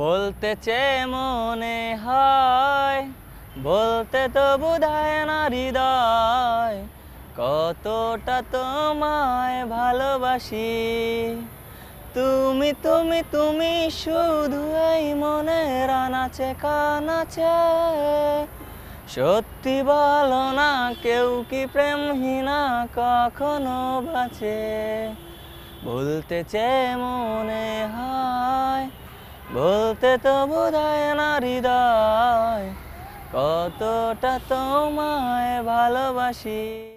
বলতে চেয়ে মনে হয় বলতে তো বুধায় না হৃদয় কতটা তোমায় ভালোবাসি তুমি তুমি তুমি শুধু এই মনে রানাচে কানাচে সত্যি বলো না কেউ কি প্রেমহীনা কখনো বাঁচে বলতে চেয়ে মনে হয় বলতে তো বোধায় না হৃদয় কতটা তোমায় ভালোবাসি